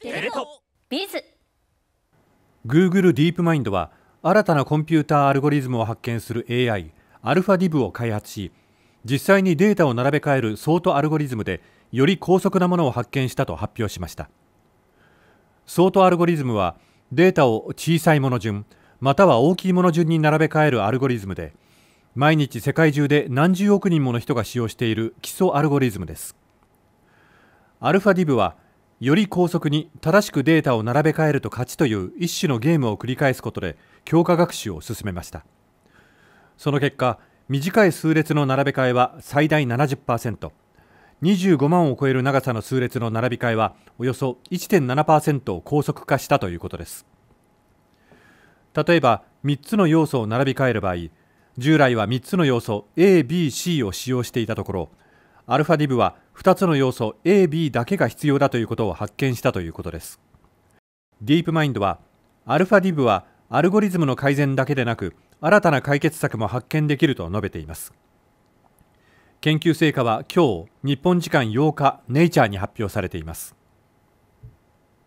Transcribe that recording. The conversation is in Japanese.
テレトビーズ Google ディープマインドは新たなコンピューターアルゴリズムを発見する AI アルファディブを開発し実際にデータを並べ替えるソートアルゴリズムでより高速なものを発見したと発表しましたソートアルゴリズムはデータを小さいもの順または大きいもの順に並べ替えるアルゴリズムで毎日世界中で何十億人もの人が使用している基礎アルゴリズムですアルファディブはより高速に正しくデータを並べ替えると勝ちという一種のゲームを繰り返すことで強化学習を進めましたその結果短い数列の並べ替えは最大 70%25 万を超える長さの数列の並び替えはおよそ1.7%を高速化したということです例えば3つの要素を並び替える場合従来は3つの要素 ABC を使用していたところアルファディブは2つの要素 AB だけが必要だということを発見したということですディープマインドはアルファディブはアルゴリズムの改善だけでなく新たな解決策も発見できると述べています研究成果は今日日本時間8日ネイチャーに発表されています